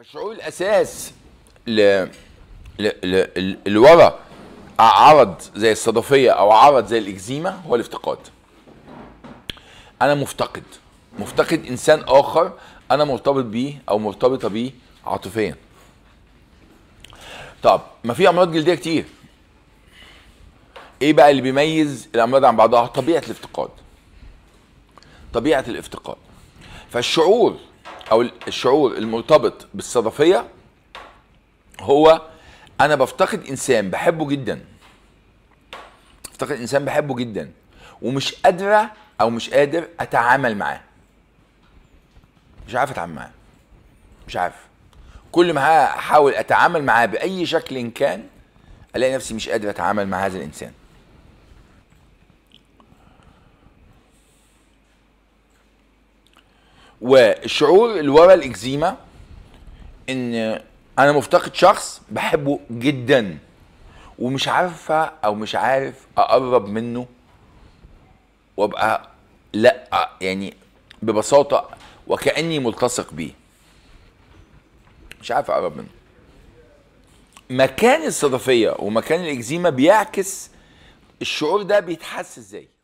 فشعور الاساس ل... ل... ل... لورا عرض زي الصدفيه او عرض زي الاكزيما هو الافتقاد انا مفتقد مفتقد انسان اخر انا مرتبط بيه او مرتبطه بيه عاطفيا طب ما في امراض جلديه كتير ايه بقى اللي بيميز الامراض عن بعضها طبيعه الافتقاد طبيعه الافتقاد فالشعور او الشعور المرتبط بالصدفيه هو انا بفتقد انسان بحبه جدا بفتقد انسان بحبه جدا ومش قادره او مش قادر اتعامل معاه مش عارف اتعامل معاه مش عارف كل ما احاول اتعامل معاه باي شكل كان الاقي نفسي مش قادر اتعامل مع هذا الانسان والشعور اللي ورا الاكزيما ان انا مفتقد شخص بحبه جدا ومش عارفه او مش عارف اقرب منه وابقى لا يعني ببساطه وكاني ملتصق بيه مش عارف اقرب منه مكان الصدفيه ومكان الاكزيما بيعكس الشعور ده بيتحس ازاي